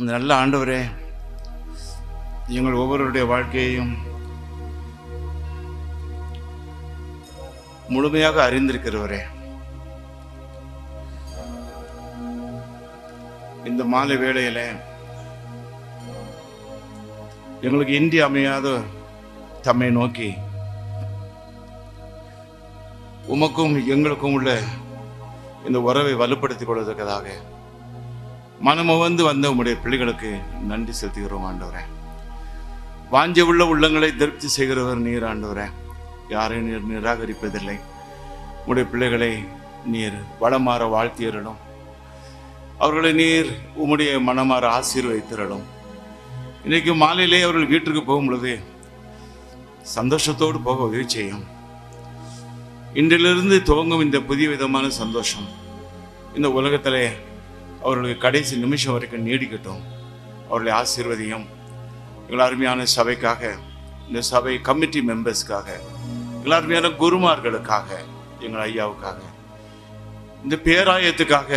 இந்த நல்ல ஆண்டவரே எங்கள் ஒவ்வொருடைய வாழ்க்கையையும் முழுமையாக அறிந்திருக்கிறவரே இந்த மாலை வேளையில எங்களுக்கு இன்றி அமையாத தம்மை நோக்கி உமக்கும் எங்களுக்கும் உள்ள இந்த உறவை வலுப்படுத்திக் கொள்வதற்காக மனமுவந்து வந்த உங்களுடைய பிள்ளைகளுக்கு நன்றி செலுத்துகிறோம் ஆண்டவரே வாஞ்ச உள்ள உள்ளங்களை திருப்தி செய்கிறவர் நீர் ஆண்டவரே யாரையும் நீர் நிராகரிப்பதில்லை உங்களுடைய பிள்ளைகளை நீர் வளமாற வாழ்த்தியரலும் அவர்களை நீர் உம்முடைய மனமாற ஆசீர்வதித்திரலும் இன்றைக்கு மாலையிலே அவர்கள் வீட்டுக்கு போகும் பொழுது சந்தோஷத்தோடு போக உதவி செய்யும் இன்றிலிருந்து துவங்கும் இந்த புதிய விதமான சந்தோஷம் இந்த உலகத்திலே அவர்களுக்கு கடைசி நிமிஷம் வரைக்கும் நீடிக்கட்டும் அவர்களை ஆசீர்வதியும் எங்கள் அருமையான சபைக்காக இந்த சபை கமிட்டி மெம்பர்ஸ்க்காக எங்கள் அருமையான குருமார்களுக்காக எங்கள் ஐயாவுக்காக இந்த பேராயத்துக்காக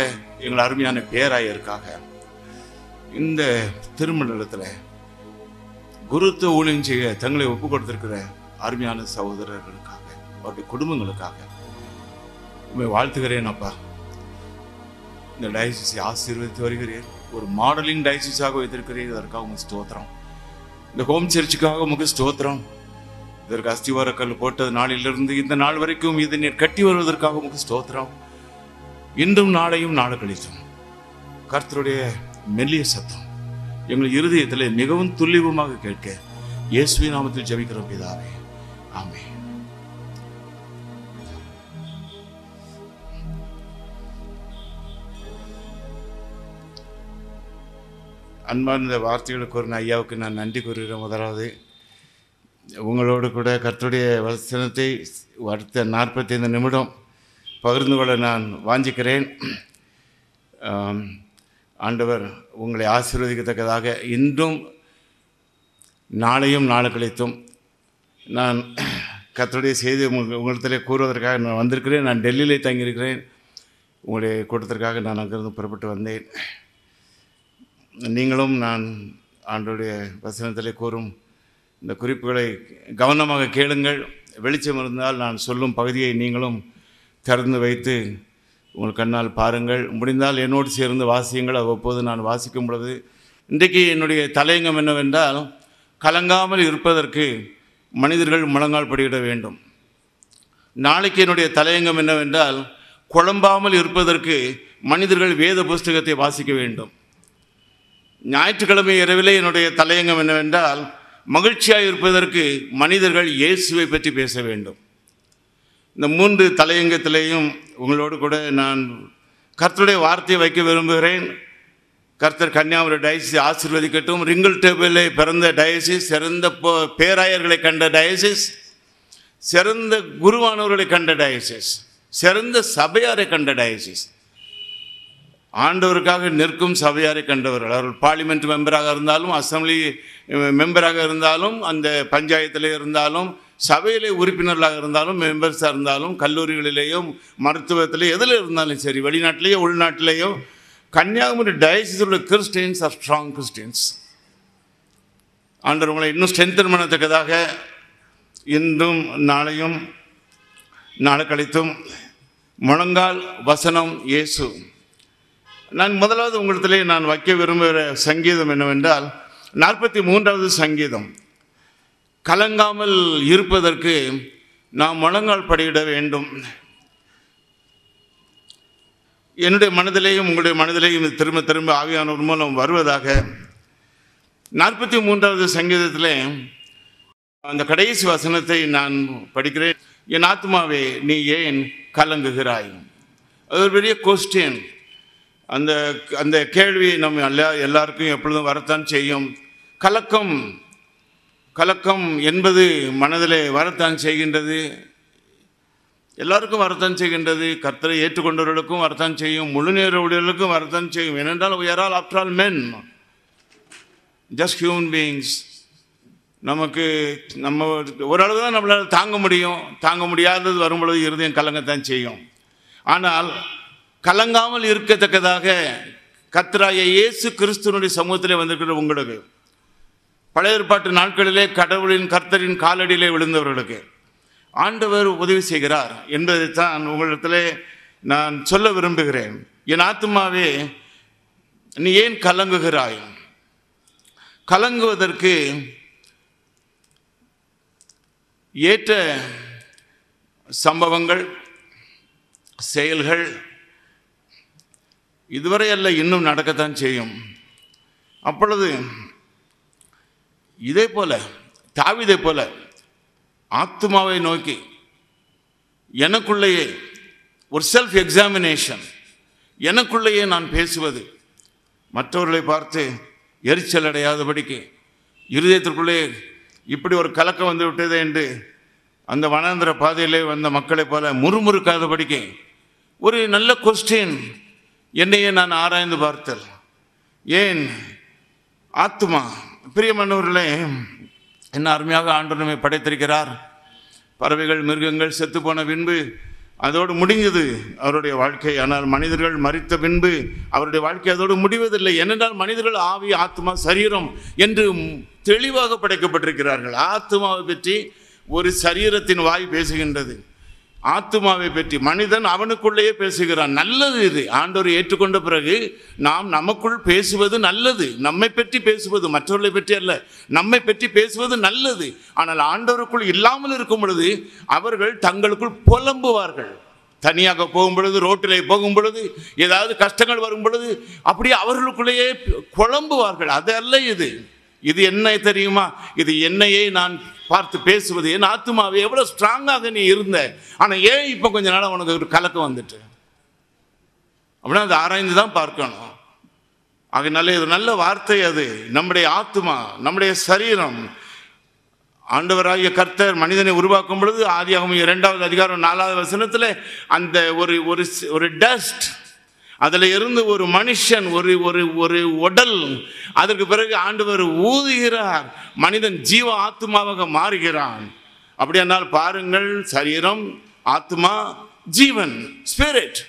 எங்கள் அருமையான பேராயருக்காக இந்த திருமணத்தில் குருத்துவ ஊழியம் செய்ய தங்களை ஒப்பு கொடுத்திருக்கிற அருமையான சகோதரர்களுக்காக அவருடைய குடும்பங்களுக்காக உண்மை வாழ்த்துகிறேன் அப்பா இந்த டயசிஸை ஆசீர்வதித்து வருகிறீர் ஒரு மாடலிங் டயசிஸாக வைத்திருக்கிறீர் இதற்காக உங்கள் ஸ்தோத்திரம் இந்த ஹோம் சர்ச்சுக்காக உங்களுக்கு ஸ்தோத்திரம் இதற்கு அஸ்திவாரக்கல் போட்டது நாளிலிருந்து இந்த நாள் வரைக்கும் இது நீர் கட்டி வருவதற்காக உங்களுக்கு ஸ்தோத்திரம் இன்றும் நாளையும் நாடு கழித்தோம் கர்த்தருடைய மெல்லிய சத்தம் எங்கள் இருதயத்தில் மிகவும் துல்லியமாக கேட்க இயேசுவி நாமத்தில் ஜபிக்கிறோம் இதாவே ஆமே அன்பார்ந்த வார்த்தைகளை கூறின ஐயாவுக்கு நான் நன்றி கூறுகிறேன் முதலாவது உங்களோடு கூட கர்த்துடைய வசனத்தை அடுத்த நாற்பத்தைந்து நிமிடம் பகிர்ந்து கொள்ள நான் வாஞ்சிக்கிறேன் ஆண்டவர் உங்களை ஆசீர்வதிக்கத்தக்கதாக இன்றும் நாளையும் நாளை கழித்தும் நான் கத்தோடைய செய்தி உங்கள் உங்களிடத்திலே கூறுவதற்காக நான் வந்திருக்கிறேன் நான் டெல்லியிலே தங்கியிருக்கிறேன் உங்களுடைய கூட்டத்திற்காக நான் அங்கிருந்து புறப்பட்டு வந்தேன் நீங்களும் நான் ஆண்டுடைய வசனத்தில் கூறும் இந்த குறிப்புகளை கவனமாக கேளுங்கள் வெளிச்சம் இருந்தால் நான் சொல்லும் பகுதியை நீங்களும் திறந்து வைத்து உங்கள் கண்ணால் பாருங்கள் முடிந்தால் என்னோடு சேர்ந்து வாசியுங்கள் அவ்வப்போது நான் வாசிக்கும் பொழுது இன்றைக்கு என்னுடைய தலையங்கம் என்னவென்றால் கலங்காமல் இருப்பதற்கு மனிதர்கள் முழங்கால் படியிட வேண்டும் நாளைக்கு என்னுடைய தலையங்கம் என்னவென்றால் குழம்பாமல் இருப்பதற்கு மனிதர்கள் வேத புஸ்தகத்தை வாசிக்க வேண்டும் ஞாயிற்றுக்கிழமை இரவிலே என்னுடைய தலையங்கம் என்னவென்றால் மகிழ்ச்சியாக இருப்பதற்கு மனிதர்கள் இயேசுவை பற்றி பேச வேண்டும் இந்த மூன்று தலையங்கத்திலேயும் உங்களோடு கூட நான் கர்த்தருடைய வார்த்தையை வைக்க விரும்புகிறேன் கர்த்தர் கன்னியாகுமரி டயசி ஆசீர்வதிக்கட்டும் ரிங்கிள் டேபிளே பிறந்த டயசிஸ் சிறந்த பேராயர்களை கண்ட டயசிஸ் சிறந்த குருவானவர்களை கண்ட டயசிஸ் சிறந்த சபையாரை கண்ட டயசிஸ் ஆண்டவருக்காக நிற்கும் சபையாரை கண்டவர்கள் அவர்கள் பார்லிமெண்ட் மெம்பராக இருந்தாலும் அசம்பிளி மெம்பராக eh, இருந்தாலும் அந்த பஞ்சாயத்தில் இருந்தாலும் சபையிலே உறுப்பினர்களாக இருந்தாலும் மெம்பர்ஸாக இருந்தாலும் கல்லூரிகளிலேயோ மருத்துவத்திலேயோ எதில் இருந்தாலும் சரி வெளிநாட்டிலேயோ உள்நாட்டிலேயோ கன்னியாகுமரி உள்ள கிறிஸ்டியன்ஸ் ஆர் ஸ்ட்ராங் கிறிஸ்டியன்ஸ் ஆண்டவர்களை இன்னும் ஸ்ட்ரென்தன் பண்ணத்தக்கதாக இன்றும் நாளையும் நாளை கழித்தும் முழங்கால் வசனம் இயேசு நான் முதலாவது உங்களிடத்திலே நான் வைக்க விரும்புகிற சங்கீதம் என்னவென்றால் நாற்பத்தி மூன்றாவது சங்கீதம் கலங்காமல் இருப்பதற்கு நாம் முழங்கால் படையிட வேண்டும் என்னுடைய மனதிலேயும் உங்களுடைய மனதிலேயும் திரும்ப திரும்ப ஆவியானவர் மூலம் வருவதாக நாற்பத்தி மூன்றாவது சங்கீதத்தில் அந்த கடைசி வசனத்தை நான் படிக்கிறேன் என் ஆத்மாவே நீ ஏன் கலங்குகிறாய் அது ஒரு பெரிய கொஸ்டின் அந்த அந்த கேள்வி நம்ம எல்லா எல்லாருக்கும் எப்பொழுதும் வரத்தான் செய்யும் கலக்கம் கலக்கம் என்பது மனதில் வரத்தான் செய்கின்றது எல்லாருக்கும் வரத்தான் செய்கின்றது கர்த்தரை ஏற்றுக்கொண்டவர்களுக்கும் வரத்தான் செய்யும் முழு நேர ஊழியர்களுக்கும் வரத்தான் செய்யும் ஏனென்றால் உயரால் after all men just human beings நமக்கு நம்ம ஓரளவு தான் நம்மளால் தாங்க முடியும் தாங்க முடியாதது வரும்பொழுது இருதயம் கலங்கத்தான் செய்யும் ஆனால் கலங்காமல் இருக்கத்தக்கதாக கத்ராய இயேசு கிறிஸ்துவனுடைய சமூகத்திலே வந்திருக்கிற உங்களுக்கு பழைய ஏற்பாட்டு நாட்களிலே கடவுளின் கர்த்தரின் காலடியிலே விழுந்தவர்களுக்கு ஆண்டவர் உதவி செய்கிறார் என்பதை தான் உங்களிடத்தில் நான் சொல்ல விரும்புகிறேன் என் ஆத்மாவே நீ ஏன் கலங்குகிறாய் கலங்குவதற்கு ஏற்ற சம்பவங்கள் செயல்கள் இதுவரை அல்ல இன்னும் நடக்கத்தான் செய்யும் அப்பொழுது இதே போல் தாவிதை போல ஆத்மாவை நோக்கி எனக்குள்ளேயே ஒரு செல்ஃப் எக்ஸாமினேஷன் எனக்குள்ளேயே நான் பேசுவது மற்றவர்களை பார்த்து எரிச்சல் அடையாதபடிக்கு இருதயத்திற்குள்ளே இப்படி ஒரு கலக்கம் வந்து விட்டது என்று அந்த வனாந்திர பாதையிலே வந்த மக்களை போல முறுமுறுக்காதபடிக்கு ஒரு நல்ல கொஸ்டின் என்னையே நான் ஆராய்ந்து பார்த்தல் ஏன் ஆத்மா பிரியமன்னூரிலே என்ன அருமையாக ஆண்டு நம்மை படைத்திருக்கிறார் பறவைகள் மிருகங்கள் செத்துப்போன பின்பு அதோடு முடிஞ்சது அவருடைய வாழ்க்கை ஆனால் மனிதர்கள் மறித்த பின்பு அவருடைய வாழ்க்கை அதோடு முடிவதில்லை ஏனென்றால் மனிதர்கள் ஆவி ஆத்மா சரீரம் என்று தெளிவாக படைக்கப்பட்டிருக்கிறார்கள் ஆத்மாவை பற்றி ஒரு சரீரத்தின் வாய் பேசுகின்றது ஆத்மாவை பற்றி மனிதன் அவனுக்குள்ளேயே பேசுகிறான் நல்லது இது ஆண்டோரை ஏற்றுக்கொண்ட பிறகு நாம் நமக்குள் பேசுவது நல்லது நம்மை பற்றி பேசுவது மற்றவர்களை பற்றி அல்ல நம்மை பற்றி பேசுவது நல்லது ஆனால் ஆண்டோருக்குள் இல்லாமல் இருக்கும் பொழுது அவர்கள் தங்களுக்குள் புலம்புவார்கள் தனியாக போகும் பொழுது ரோட்டில் போகும் பொழுது ஏதாவது கஷ்டங்கள் வரும் பொழுது அப்படியே அவர்களுக்குள்ளேயே குழம்புவார்கள் அது அல்ல இது இது என்ன தெரியுமா இது என்னையே நான் பார்த்து பேசுவது என் ஆத்மாவே எவ்வளோ ஸ்ட்ராங்காக நீ இருந்த ஆனால் ஏன் இப்போ கொஞ்ச நாள் உனக்கு ஒரு கலக்கம் வந்துட்டு அப்படின்னா அது ஆராய்ந்து தான் பார்க்கணும் ஆகினால இது நல்ல வார்த்தை அது நம்முடைய ஆத்மா நம்முடைய சரீரம் ஆண்டவராகிய கர்த்தர் மனிதனை உருவாக்கும் பொழுது ஆதியாகும் இரண்டாவது அதிகாரம் நாலாவது வசனத்தில் அந்த ஒரு ஒரு டஸ்ட் அதில் இருந்து ஒரு மனுஷன் ஒரு ஒரு ஒரு உடல் அதற்கு பிறகு ஆண்டவர் ஊதுகிறார் மனிதன் ஜீவ ஆத்மாவாக மாறுகிறான் அப்படி என்னால் பாருங்கள் சரீரம் ஆத்மா ஜீவன் ஸ்பிரிட்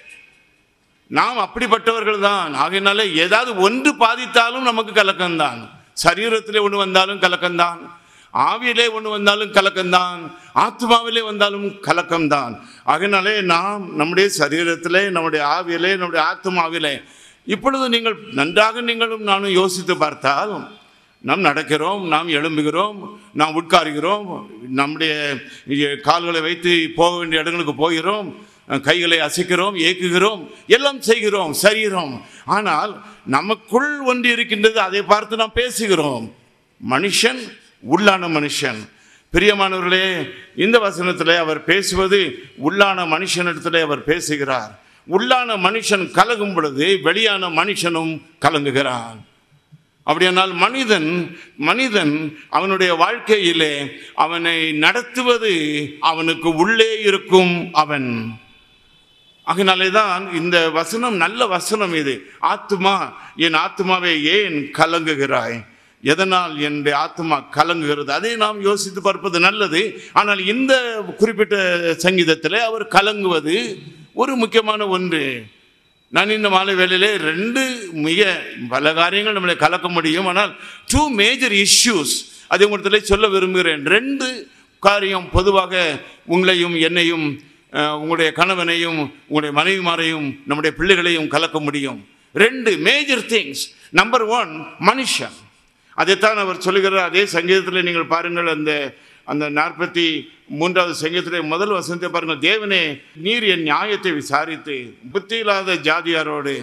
நாம் அப்படிப்பட்டவர்கள் தான் ஆகையினாலே ஏதாவது ஒன்று பாதித்தாலும் நமக்கு கலக்கம்தான் சரீரத்தில் ஒன்று வந்தாலும் கலக்கம்தான் ஆவியிலே ஒன்று வந்தாலும் கலக்கம்தான் ஆத்மாவிலே வந்தாலும் கலக்கம்தான் அதனாலே நாம் நம்முடைய சரீரத்திலே நம்முடைய ஆவியிலே நம்முடைய ஆத்மாவிலே இப்பொழுது நீங்கள் நன்றாக நீங்களும் நானும் யோசித்து பார்த்தால் நாம் நடக்கிறோம் நாம் எழும்புகிறோம் நாம் உட்காருகிறோம் நம்முடைய கால்களை வைத்து போக வேண்டிய இடங்களுக்கு போகிறோம் கைகளை அசைக்கிறோம் இயக்குகிறோம் எல்லாம் செய்கிறோம் சரிகிறோம் ஆனால் நமக்குள் ஒன்று இருக்கின்றது அதை பார்த்து நாம் பேசுகிறோம் மனுஷன் உள்ளான மனுஷன் பிரியமானவர்களே இந்த வசனத்தில் அவர் பேசுவது உள்ளான மனுஷனிடத்தில் அவர் பேசுகிறார் உள்ளான மனுஷன் கலகும் பொழுது வெளியான மனுஷனும் கலங்குகிறான் அப்படியானால் மனிதன் மனிதன் அவனுடைய வாழ்க்கையிலே அவனை நடத்துவது அவனுக்கு உள்ளே இருக்கும் அவன் அதனாலே தான் இந்த வசனம் நல்ல வசனம் இது ஆத்மா என் ஆத்மாவை ஏன் கலங்குகிறாய் எதனால் என்னுடைய ஆத்மா கலங்குகிறது அதை நாம் யோசித்து பார்ப்பது நல்லது ஆனால் இந்த குறிப்பிட்ட சங்கீதத்தில் அவர் கலங்குவது ஒரு முக்கியமான ஒன்று நான் இந்த மாலை வேலையிலே ரெண்டு மிக பல காரியங்கள் நம்மளை கலக்க முடியும் ஆனால் டூ மேஜர் இஷ்யூஸ் அதை உங்களிடத்தில் சொல்ல விரும்புகிறேன் ரெண்டு காரியம் பொதுவாக உங்களையும் என்னையும் உங்களுடைய கணவனையும் உங்களுடைய மனைவிமாரையும் நம்முடைய பிள்ளைகளையும் கலக்க முடியும் ரெண்டு மேஜர் திங்ஸ் நம்பர் ஒன் மனுஷன் அதைத்தான் அவர் சொல்லுகிறார் அதே சங்கீதத்தில் நீங்கள் பாருங்கள் அந்த அந்த நாற்பத்தி மூன்றாவது சங்கீதத்திலே முதல் வசனத்தை பாருங்கள் தேவனே நீர் என் நியாயத்தை விசாரித்து புத்தி இல்லாத ஜாதியாரோடு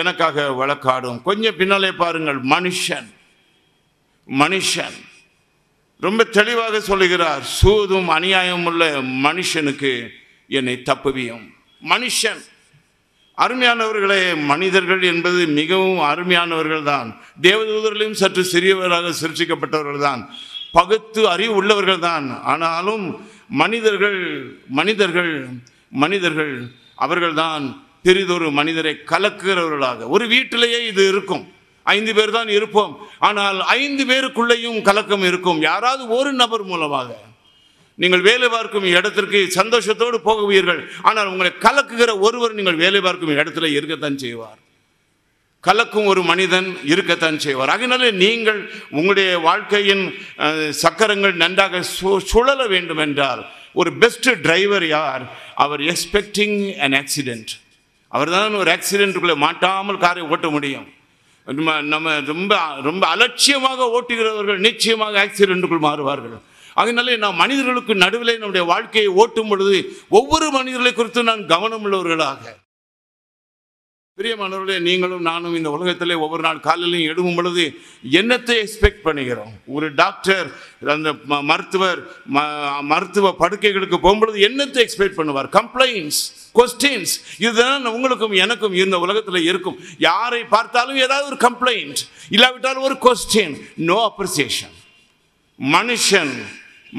எனக்காக வழக்காடும் கொஞ்சம் பின்னாலே பாருங்கள் மனுஷன் மனுஷன் ரொம்ப தெளிவாக சொல்லுகிறார் சூதும் அநியாயமுள்ள உள்ள மனுஷனுக்கு என்னை தப்புவியும் மனுஷன் அருமையானவர்களே மனிதர்கள் என்பது மிகவும் அருமையானவர்கள் தான் தேவதூதர்களையும் சற்று சிறியவராக சிருஷிக்கப்பட்டவர்கள் தான் பகுத்து அறிவு உள்ளவர்கள் தான் ஆனாலும் மனிதர்கள் மனிதர்கள் மனிதர்கள் அவர்கள்தான் பெரிதொரு மனிதரை கலக்கிறவர்களாக ஒரு வீட்டிலேயே இது இருக்கும் ஐந்து பேர் தான் இருப்போம் ஆனால் ஐந்து பேருக்குள்ளேயும் கலக்கம் இருக்கும் யாராவது ஒரு நபர் மூலமாக நீங்கள் வேலை பார்க்கும் இடத்திற்கு சந்தோஷத்தோடு போகுவீர்கள் ஆனால் உங்களை கலக்குகிற ஒருவர் நீங்கள் வேலை பார்க்கும் இடத்துல இருக்கத்தான் செய்வார் கலக்கும் ஒரு மனிதன் இருக்கத்தான் செய்வார் அதனாலே நீங்கள் உங்களுடைய வாழ்க்கையின் சக்கரங்கள் நன்றாக சு சுழல வேண்டும் என்றால் ஒரு பெஸ்ட் டிரைவர் யார் அவர் எக்ஸ்பெக்டிங் அன் ஆக்சிடெண்ட் அவர் தான் ஒரு ஆக்சிடெண்ட்டுக்குள்ளே மாட்டாமல் காரை ஓட்ட முடியும் நம்ம நம்ம ரொம்ப ரொம்ப அலட்சியமாக ஓட்டுகிறவர்கள் நிச்சயமாக ஆக்சிடென்ட்டுக்குள் மாறுவார்கள் அதனாலே நான் மனிதர்களுக்கு நடுவில் நம்முடைய வாழ்க்கையை ஓட்டும் பொழுது ஒவ்வொரு மனிதர்களை குறித்து நான் கவனம் உள்ளவர்களாக பிரியமானவர்களே நீங்களும் நானும் இந்த உலகத்தில் ஒவ்வொரு நாள் காலையிலையும் எழுவும் பொழுது என்னத்தை எக்ஸ்பெக்ட் பண்ணுகிறோம் ஒரு டாக்டர் அந்த மருத்துவர் மருத்துவ படுக்கைகளுக்கு போகும்பொழுது என்னத்தை எக்ஸ்பெக்ட் பண்ணுவார் கம்ப்ளைண்ட்ஸ் கொஸ்டின்ஸ் இதுதான் உங்களுக்கும் எனக்கும் இந்த உலகத்தில் இருக்கும் யாரை பார்த்தாலும் ஏதாவது ஒரு கம்ப்ளைண்ட் இல்லாவிட்டாலும் ஒரு கொஸ்டின் நோ அப்ரிசியேஷன் மனுஷன்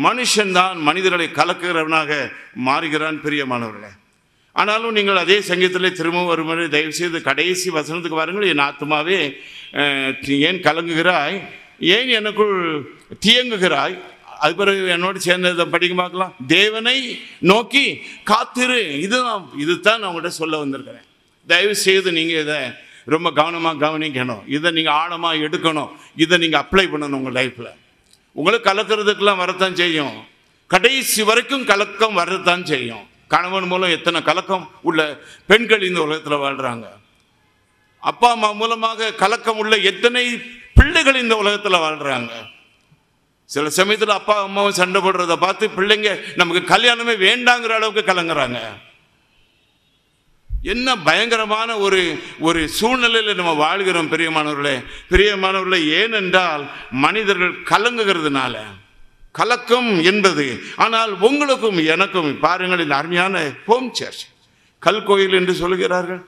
மனுஷன்தான் மனிதர்களை கலக்குகிறவனாக மாறுகிறான் பிரியமானவர்களே ஆனாலும் நீங்கள் அதே சங்கீதத்தில் திரும்பவும் வருமுறை தயவுசெய்து கடைசி வசனத்துக்கு வாருங்கள் என் ஆத்மாவே ஏன் கலங்குகிறாய் ஏன் எனக்குள் தீயங்குகிறாய் அது பிறகு என்னோடு சேர்ந்ததை படிக்க பார்க்கலாம் தேவனை நோக்கி காத்திரு இதுதான் இதுதான் நான் உங்கள்கிட்ட சொல்ல வந்திருக்கிறேன் தயவு செய்து நீங்கள் இதை ரொம்ப கவனமாக கவனிக்கணும் இதை நீங்கள் ஆழமாக எடுக்கணும் இதை நீங்கள் அப்ளை பண்ணணும் உங்கள் லைஃப்பில் உங்களை கலக்கிறதுக்கெல்லாம் வரத்தான் செய்யும் கடைசி வரைக்கும் கலக்கம் வரத்தான் செய்யும் கணவன் மூலம் எத்தனை கலக்கம் உள்ள பெண்கள் இந்த உலகத்தில் வாழ்கிறாங்க அப்பா அம்மா மூலமாக கலக்கம் உள்ள எத்தனை பிள்ளைகள் இந்த உலகத்தில் வாழ்கிறாங்க சில சமயத்தில் அப்பா அம்மாவும் சண்டை போடுறத பார்த்து பிள்ளைங்க நமக்கு கல்யாணமே வேண்டாங்கிற அளவுக்கு கலங்குறாங்க என்ன பயங்கரமான ஒரு ஒரு சூழ்நிலையில் நம்ம வாழ்கிறோம் பெரிய மாணவர்களை ஏனென்றால் மனிதர்கள் கலங்குகிறதுனால கலக்கம் என்பது ஆனால் உங்களுக்கும் எனக்கும் பாருங்கள் இந்த அருமையான ஹோம் சர்ச் கல் கோயில் என்று சொல்கிறார்கள்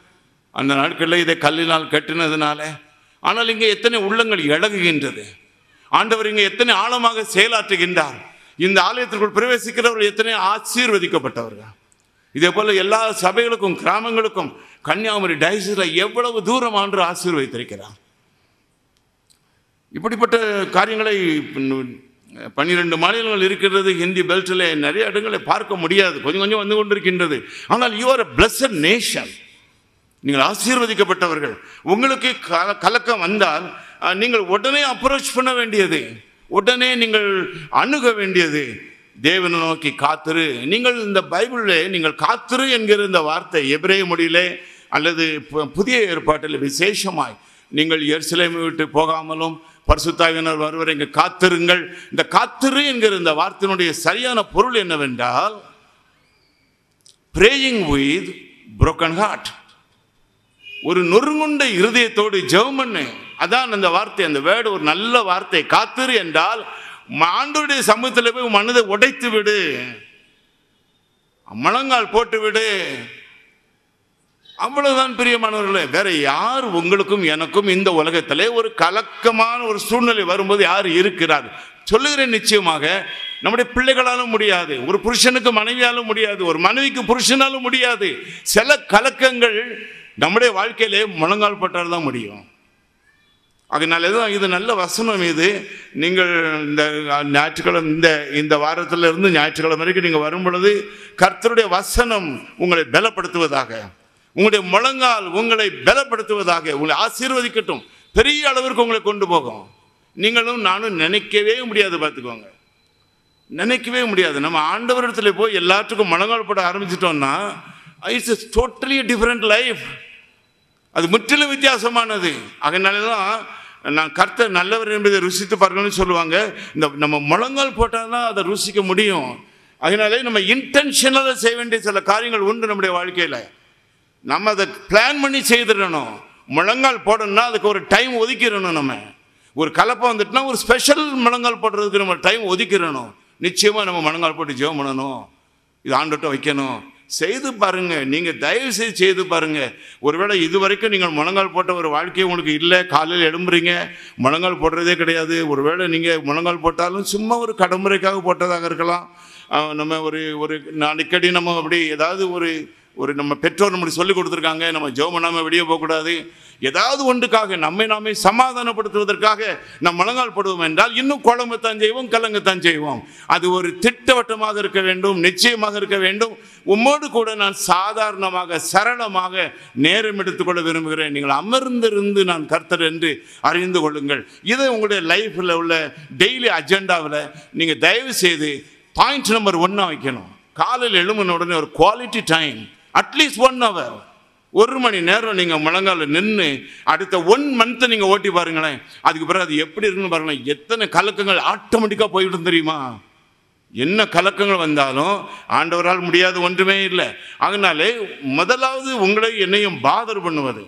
அந்த நாட்களில் இதை கல்லினால் கட்டினதுனால ஆனால் இங்கே எத்தனை உள்ளங்கள் இழகுகின்றது ஆண்டவர் இங்கே எத்தனை ஆழமாக செயலாற்றுகின்றார் இந்த ஆலயத்திற்குள் பிரவேசிக்கிறவர்கள் எத்தனை ஆசீர்வதிக்கப்பட்டவர்கள் இதே போல் எல்லா சபைகளுக்கும் கிராமங்களுக்கும் கன்னியாகுமரி டயசில் எவ்வளவு தூரம் ஆண்டு ஆசீர்வதித்திருக்கிறார் இப்படிப்பட்ட காரியங்களை பன்னிரெண்டு மாநிலங்கள் இருக்கிறது ஹிந்தி பெல்ட்டில் நிறைய இடங்களை பார்க்க முடியாது கொஞ்சம் கொஞ்சம் வந்து கொண்டிருக்கின்றது ஆனால் யூஆர் அ நேஷன் நீங்கள் ஆசீர்வதிக்கப்பட்டவர்கள் உங்களுக்கு கலக்கம் வந்தால் நீங்கள் உடனே அப்ரோச் பண்ண வேண்டியது உடனே நீங்கள் அணுக வேண்டியது தேவனை நோக்கி காத்திரு நீங்கள் இந்த பைபிளிலே நீங்கள் காத்திரு என்கிற இந்த வார்த்தை எபிரே மொழியிலே அல்லது புதிய ஏற்பாட்டில் விசேஷமாய் நீங்கள் எருசலேமை விட்டு போகாமலும் பரிசுத்தாவினர் வருவர் இங்கே காத்திருங்கள் இந்த காத்திரு என்கிற இந்த வார்த்தையினுடைய சரியான பொருள் என்னவென்றால் பிரேயிங் வித் புரோக்கன் ஹார்ட் ஒரு நொறுங்குண்ட இருதயத்தோடு ஜெவமன்னு அதான் அந்த வார்த்தை அந்த வேர்டு ஒரு நல்ல வார்த்தை காத்திரு என்றால் ஆண்டோடைய சமூகத்தில் போய் மனதை உடைத்து விடு முழங்கால் போட்டு விடு அவ்வளவுதான் பிரியமானவர்களே வேற யார் உங்களுக்கும் எனக்கும் இந்த உலகத்திலே ஒரு கலக்கமான ஒரு சூழ்நிலை வரும்போது யார் இருக்கிறார் சொல்லுகிறேன் நிச்சயமாக நம்முடைய பிள்ளைகளாலும் முடியாது ஒரு புருஷனுக்கு மனைவியாலும் முடியாது ஒரு மனைவிக்கு புருஷனாலும் முடியாது சில கலக்கங்கள் நம்முடைய வாழ்க்கையிலே முழங்கால் போட்டால் தான் முடியும் அதனால தான் இது நல்ல வசனம் இது நீங்கள் இந்த ஞாயிற்றுக்கிழமை இந்த இந்த வாரத்தில் இருந்து ஞாயிற்றுக்கிழமை வரைக்கும் நீங்கள் வரும் பொழுது கர்த்தருடைய வசனம் உங்களை பலப்படுத்துவதாக உங்களுடைய முழங்கால் உங்களை பலப்படுத்துவதாக உங்களை ஆசீர்வதிக்கட்டும் பெரிய அளவிற்கு உங்களை கொண்டு போகும் நீங்களும் நானும் நினைக்கவே முடியாது பார்த்துக்கோங்க நினைக்கவே முடியாது நம்ம ஆண்டவரிடத்துல போய் எல்லாத்துக்கும் முழங்கால் போட ஆரம்பிச்சிட்டோம்னா it's is totally different life அது முற்றிலும் வித்தியாசமானது அதனால தான் நான் கர்த்த நல்லவர் என்பதை ருசித்து பாருங்கள்னு சொல்லுவாங்க இந்த நம்ம முழங்கால் போட்டால் தான் அதை ருசிக்க முடியும் அதனாலே நம்ம இன்டென்ஷனலாக செய்ய வேண்டிய சில காரியங்கள் உண்டு நம்முடைய வாழ்க்கையில் நம்ம அதை பிளான் பண்ணி செய்திடணும் முழங்கால் போடணும்னா அதுக்கு ஒரு டைம் ஒதுக்கிடணும் நம்ம ஒரு கலப்பை வந்துட்டுனா ஒரு ஸ்பெஷல் முழங்கால் போடுறதுக்கு நம்ம டைம் ஒதுக்கிடணும் நிச்சயமாக நம்ம முழங்கால் போட்டு ஜெபம் பண்ணணும் இது ஆண்டுகிட்ட வைக்கணும் செய்து பாருங்க நீங்கள் தயவு செய்து செய்து பாருங்க ஒருவேளை இது வரைக்கும் நீங்கள் முழங்கால் போட்ட ஒரு வாழ்க்கை உங்களுக்கு இல்லை காலையில் எழும்புறீங்க முழங்கால் போடுறதே கிடையாது ஒருவேளை நீங்கள் முழங்கால் போட்டாலும் சும்மா ஒரு கடமுறைக்காக போட்டதாக இருக்கலாம் நம்ம ஒரு ஒரு அடிக்கடி நம்ம அப்படி ஏதாவது ஒரு ஒரு நம்ம பெற்றோர் நம்மளுக்கு சொல்லி கொடுத்துருக்காங்க நம்ம ஜோ பண்ணாமல் வெளியே போகக்கூடாது ஏதாவது ஒன்றுக்காக நம்மை நாமே சமாதானப்படுத்துவதற்காக நம் மனங்கால் படுவோம் என்றால் இன்னும் குழம்புத்தான் செய்வோம் கலங்கத்தான் செய்வோம் அது ஒரு திட்டவட்டமாக இருக்க வேண்டும் நிச்சயமாக இருக்க வேண்டும் உம்மோடு கூட நான் சாதாரணமாக சரளமாக நேரம் எடுத்துக்கொள்ள விரும்புகிறேன் நீங்கள் அமர்ந்திருந்து நான் கர்த்தர் என்று அறிந்து கொள்ளுங்கள் இதை உங்களுடைய லைஃப்பில் உள்ள டெய்லி அஜெண்டாவில் நீங்கள் தயவு செய்து பாயிண்ட் நம்பர் ஒன்னாக வைக்கணும் காலையில் எழும்பின உடனே ஒரு quality time at least one hour ஒரு மணி நேரம் நீங்கள் முழங்கால நின்று அடுத்த ஒன் மந்த் நீங்கள் ஓட்டி பாருங்களேன் அதுக்கு பிறகு அது எப்படி இருக்குன்னு பாருங்களேன் எத்தனை கலக்கங்கள் ஆட்டோமேட்டிக்காக போய்விடும் தெரியுமா என்ன கலக்கங்கள் வந்தாலும் ஆண்டவரால் முடியாத ஒன்றுமே இல்லை அதனாலே முதலாவது உங்களை என்னையும் பாதர் பண்ணுவது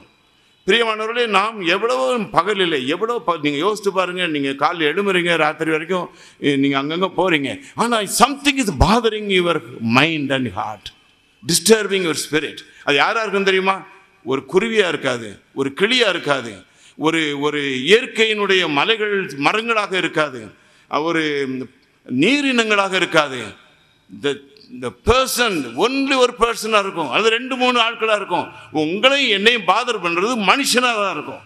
பிரியமானவர்களே நாம் எவ்வளவோ பகல் இல்லை எவ்வளோ ப நீங்கள் யோசித்து பாருங்கள் நீங்கள் காலையில் எழுமுறீங்க ராத்திரி வரைக்கும் நீங்கள் அங்கங்கே போகிறீங்க ஆனால் something is bothering your mind and heart disturbing ஒரு ஸ்பிரிட் அது யாராக இருக்கும் தெரியுமா ஒரு குருவியாக இருக்காது ஒரு கிளியாக இருக்காது ஒரு ஒரு இயற்கையினுடைய மலைகள் மரங்களாக இருக்காது ஒரு நீரினங்களாக இருக்காது த இந்த பர்சன் ஒன்லி ஒரு பர்சனாக இருக்கும் அது ரெண்டு மூணு ஆட்களாக இருக்கும் உங்களையும் என்னையும் பாதர் பண்ணுறது மனுஷனாக தான் இருக்கும்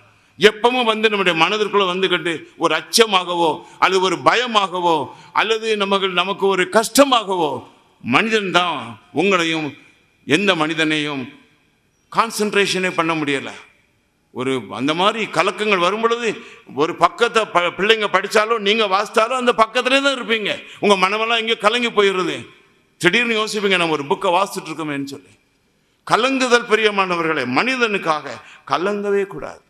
எப்பவும் வந்து நம்முடைய மனதிற்குள்ளே வந்துக்கிட்டு ஒரு அச்சமாகவோ அல்லது ஒரு பயமாகவோ அல்லது நமக்கு நமக்கு ஒரு கஷ்டமாகவோ மனிதன் தான் உங்களையும் எந்த மனிதனையும் கான்சன்ட்ரேஷனே பண்ண முடியலை ஒரு அந்த மாதிரி கலக்கங்கள் வரும்பொழுது ஒரு பக்கத்தை ப பிள்ளைங்க படித்தாலும் நீங்கள் வாசித்தாலும் அந்த பக்கத்துலேயே தான் இருப்பீங்க உங்கள் மனமெல்லாம் இங்கே கலங்கி போயிடுது திடீர்னு யோசிப்பீங்க நம்ம ஒரு புக்கை வாசிச்சுட்டு இருக்கோமேன்னு சொல்லி கலங்குதல் பிரியமானவர்களே மனிதனுக்காக கலங்கவே கூடாது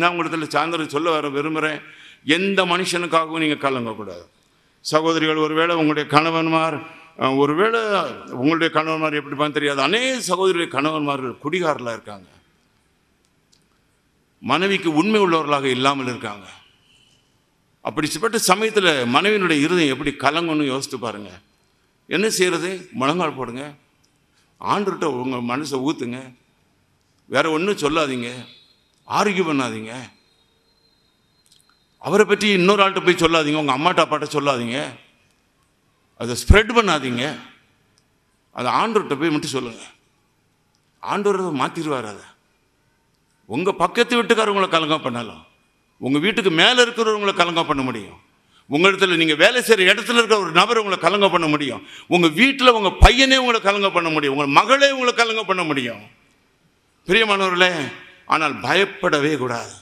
நான் உங்களிடத்தில் சாயந்தரம் சொல்ல வர விரும்புகிறேன் எந்த மனுஷனுக்காகவும் நீங்கள் கலங்கக்கூடாது சகோதரிகள் ஒருவேளை உங்களுடைய கணவன்மார் ஒருவேளை உங்களுடைய கணவன்மார் எப்படிப்பான்னு தெரியாது அநேக சகோதரிய கணவன்மார்கள் குடிகாரில் இருக்காங்க மனைவிக்கு உண்மை உள்ளவர்களாக இல்லாமல் இருக்காங்க அப்படி சிப்பட்ட சமயத்தில் மனைவியினுடைய இருதயம் எப்படி கலங்கணும்னு யோசித்து பாருங்கள் என்ன செய்கிறது முழங்கால் போடுங்க ஆண்டுகிட்ட உங்கள் மனசை ஊற்றுங்க வேறு ஒன்றும் சொல்லாதீங்க ஆரோக்கியம் பண்ணாதீங்க அவரை பற்றி இன்னொரு ஆள்கிட்ட போய் சொல்லாதீங்க உங்கள் அம்மாட்ட அப்பாட்ட சொல்லாதீங்க அதை ஸ்ப்ரெட் பண்ணாதீங்க அதை ஆண்டோர்கிட்ட போய் மட்டும் சொல்லுங்கள் ஆண்டோர் மாற்றிடுவார் அதை உங்கள் பக்கத்து வீட்டுக்காரவங்களை கலங்கம் பண்ணலாம் உங்கள் வீட்டுக்கு மேலே இருக்கிறவங்களை கலங்கம் பண்ண முடியும் உங்களிடத்தில் நீங்கள் வேலை செய்கிற இடத்துல இருக்கிற ஒரு நபர் உங்களை கலங்க பண்ண முடியும் உங்கள் வீட்டில் உங்கள் பையனே உங்களை கலங்க பண்ண முடியும் உங்கள் மகளே உங்களை கலங்க பண்ண முடியும் பிரியமானவர்களே ஆனால் பயப்படவே கூடாது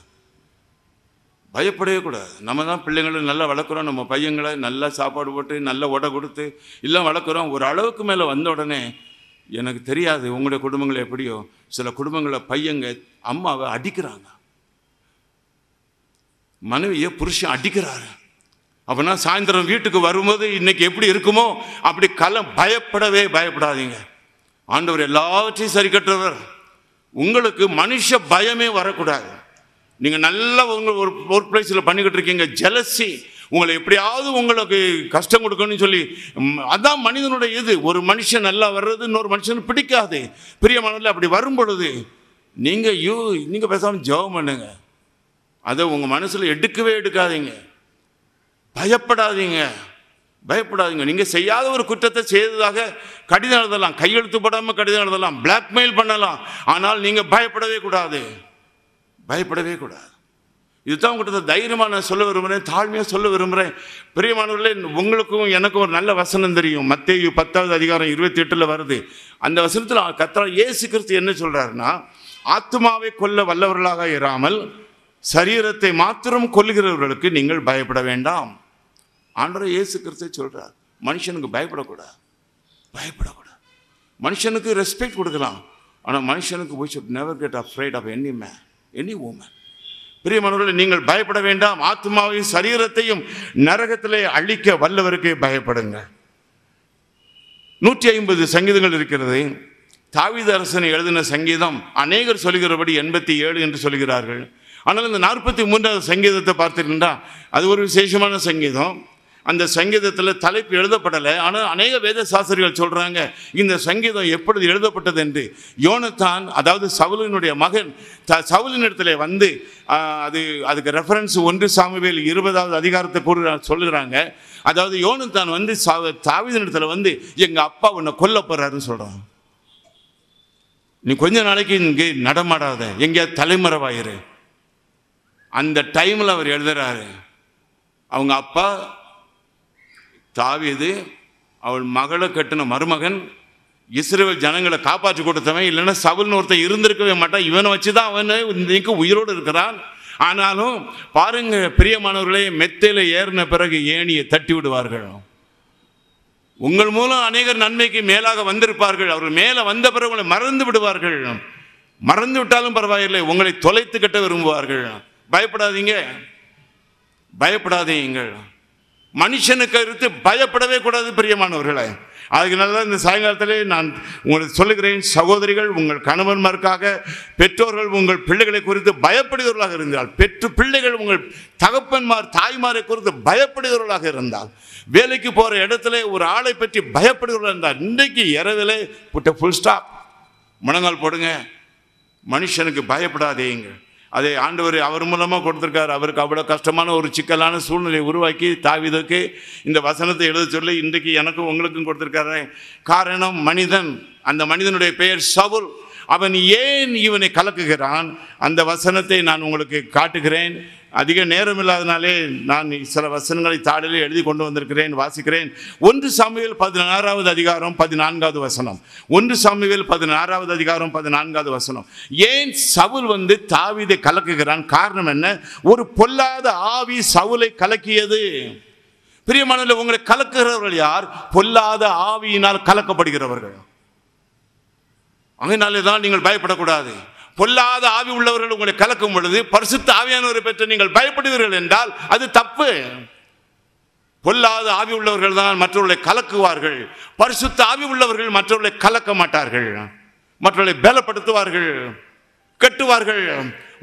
பயப்படவே கூடாது நம்ம தான் பிள்ளைங்களை நல்லா வளர்க்குறோம் நம்ம பையங்களை நல்லா சாப்பாடு போட்டு நல்லா உடை கொடுத்து எல்லாம் வளர்க்குறோம் ஒரு அளவுக்கு மேலே வந்த உடனே எனக்கு தெரியாது உங்களுடைய குடும்பங்கள் எப்படியோ சில குடும்பங்களை பையங்க அம்மாவை அடிக்கிறாங்க மனைவியை புருஷன் அடிக்கிறாரு அப்படின்னா சாயந்தரம் வீட்டுக்கு வரும்போது இன்னைக்கு எப்படி இருக்குமோ அப்படி கலம் பயப்படவே பயப்படாதீங்க ஆண்டவர் எல்லாவற்றையும் சரி கட்டுறவர் உங்களுக்கு மனுஷ பயமே வரக்கூடாது நீங்கள் நல்லா உங்கள் ஒரு ஒர்க் பிளேஸில் பண்ணிக்கிட்டு இருக்கீங்க ஜலசி உங்களை எப்படியாவது உங்களுக்கு கஷ்டம் கொடுக்கணும்னு சொல்லி அதான் மனிதனுடைய இது ஒரு மனுஷன் நல்லா வர்றது இன்னொரு மனுஷனுக்கு பிடிக்காது பிரியமானதில் அப்படி வரும் பொழுது நீங்கள் யூ நீங்கள் பேசாமல் ஜெபம் பண்ணுங்க அதை உங்கள் மனசில் எடுக்கவே எடுக்காதீங்க பயப்படாதீங்க பயப்படாதீங்க நீங்கள் செய்யாத ஒரு குற்றத்தை செய்ததாக கடிதம் எழுதலாம் கையெழுத்து போடாமல் கடிதம் எழுதலாம் பிளாக்மெயில் பண்ணலாம் ஆனால் நீங்கள் பயப்படவே கூடாது பயப்படவே கூடாது இதுதான் உங்கள்கிட்ட தைரியமாக நான் சொல்ல விரும்புகிறேன் தாழ்மையாக சொல்ல விரும்புகிறேன் பிரியமானவர்களே உங்களுக்கும் எனக்கும் ஒரு நல்ல வசனம் தெரியும் மத்திய பத்தாவது அதிகாரம் இருபத்தி எட்டில் வருது அந்த வசனத்தில் கத்தரா ஏசு கிறிஸ்து என்ன சொல்கிறாருன்னா ஆத்மாவை கொல்ல வல்லவர்களாக இராமல் சரீரத்தை மாத்திரம் கொல்லுகிறவர்களுக்கு நீங்கள் பயப்பட வேண்டாம் ஆண்டவர் இயேசு கிறிஸ்தை சொல்கிறார் மனுஷனுக்கு பயப்படக்கூடாது பயப்படக்கூடாது மனுஷனுக்கு ரெஸ்பெக்ட் கொடுக்கலாம் ஆனால் மனுஷனுக்கு we never get afraid of any man any woman பிரியமானவர்களே நீங்கள் பயப்பட வேண்டாம் ஆத்மாவையும் சரீரத்தையும் நரகத்திலே அழிக்க வல்லவருக்கு பயப்படுங்க நூற்றி ஐம்பது சங்கீதங்கள் இருக்கிறது தாவித அரசனை எழுதின சங்கீதம் அநேகர் சொல்கிறபடி எண்பத்தி ஏழு என்று சொல்கிறார்கள் ஆனால் இந்த நாற்பத்தி மூன்றாவது சங்கீதத்தை பார்த்துருந்தா அது ஒரு விசேஷமான சங்கீதம் அந்த சங்கீதத்தில் தலைப்பு எழுதப்படலை ஆனால் அநேக வேத சாஸ்திரிகள் சொல்கிறாங்க இந்த சங்கீதம் எப்பொழுது எழுதப்பட்டது என்று யோனத்தான் அதாவது சவுலினுடைய மகன் த சவுலினிடத்தில் வந்து அது அதுக்கு ரெஃபரன்ஸ் ஒன்று சாமிவேல் இருபதாவது அதிகாரத்தை கூறு சொல்லுகிறாங்க அதாவது யோனத்தான் வந்து தாவிதனிடத்தில் வந்து எங்கள் அப்பா உன்னை கொல்ல போகிறாருன்னு சொல்கிறான் நீ கொஞ்ச நாளைக்கு இங்கே நடமாடாத எங்கேயாவது தலைமுறைவாயிரு அந்த டைமில் அவர் எழுதுறாரு அவங்க அப்பா தாவிது அவள் மகளை கட்டின மருமகன் இஸ்ரேல் ஜனங்களை காப்பாற்றி கொடுத்தவன் இல்லைன்னா சவுல்னு ஒருத்தன் இருந்திருக்கவே மாட்டான் இவனை வச்சு தான் அவன் இன்னைக்கு உயிரோடு இருக்கிறான் ஆனாலும் பாருங்க பிரியமானவர்களே மெத்தையில் ஏறின பிறகு ஏணியை தட்டி விடுவார்கள் உங்கள் மூலம் அநேகர் நன்மைக்கு மேலாக வந்திருப்பார்கள் அவர்கள் மேலே வந்த பிறகு உங்களை மறந்து விடுவார்கள் மறந்து விட்டாலும் பரவாயில்லை உங்களை தொலைத்து கட்ட விரும்புவார்கள் பயப்படாதீங்க பயப்படாதீங்கள் மனுஷனுக்கு எடுத்து பயப்படவே கூடாது பிரியமானவர்களே அதனால இந்த சாயங்காலத்திலே நான் உங்களுக்கு சொல்லுகிறேன் சகோதரிகள் உங்கள் கணவன்மார்க்காக பெற்றோர்கள் உங்கள் பிள்ளைகளை குறித்து பயப்படுகிறவர்களாக இருந்தால் பெற்று பிள்ளைகள் உங்கள் தகப்பன்மார் தாய்மாரை குறித்து பயப்படுகிறவர்களாக இருந்தால் வேலைக்கு போகிற இடத்துல ஒரு ஆளை பற்றி பயப்படுகிறவர்கள் இருந்தால் இன்றைக்கு இரவிலே புட்ட ஃபுல் ஸ்டாப் முழங்கால் போடுங்க மனுஷனுக்கு பயப்படாதேங்கள் அதை ஆண்டவர் அவர் மூலமாக கொடுத்துருக்காரு அவருக்கு அவ்வளோ கஷ்டமான ஒரு சிக்கலான சூழ்நிலையை உருவாக்கி தாவிதுக்கு இந்த வசனத்தை எழுத சொல்லி இன்றைக்கு எனக்கும் உங்களுக்கும் கொடுத்துருக்காரு காரணம் மனிதன் அந்த மனிதனுடைய பெயர் சவுல் அவன் ஏன் இவனை கலக்குகிறான் அந்த வசனத்தை நான் உங்களுக்கு காட்டுகிறேன் அதிக நேரம் இல்லாதனாலே நான் சில வசனங்களை தாடலில் எழுதி கொண்டு வந்திருக்கிறேன் வாசிக்கிறேன் ஒன்று சாமியல் பதினாறாவது அதிகாரம் பதினான்காவது வசனம் ஒன்று சாமியல் பதினாறாவது அதிகாரம் பதினான்காவது வசனம் ஏன் சவுல் வந்து தாவிதை கலக்குகிறான் காரணம் என்ன ஒரு பொல்லாத ஆவி சவுலை கலக்கியது மனதில் உங்களை கலக்குகிறவர்கள் யார் பொல்லாத ஆவியினால் கலக்கப்படுகிறவர்கள் அதனாலே தான் நீங்கள் பயப்படக்கூடாது பொல்லாத ஆவி உள்ளவர்கள் உங்களை கலக்கும் பொழுது பரிசுத்த ஆவியானவரை பெற்று நீங்கள் பயப்படுவீர்கள் என்றால் அது தப்பு பொல்லாத ஆவி உள்ளவர்கள் தான் மற்றவர்களை கலக்குவார்கள் பரிசுத்த ஆவி உள்ளவர்கள் மற்றவர்களை கலக்க மாட்டார்கள் மற்றவர்களை பலப்படுத்துவார்கள் கட்டுவார்கள்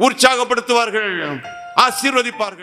உற்சாகப்படுத்துவார்கள் ஆசீர்வதிப்பார்கள்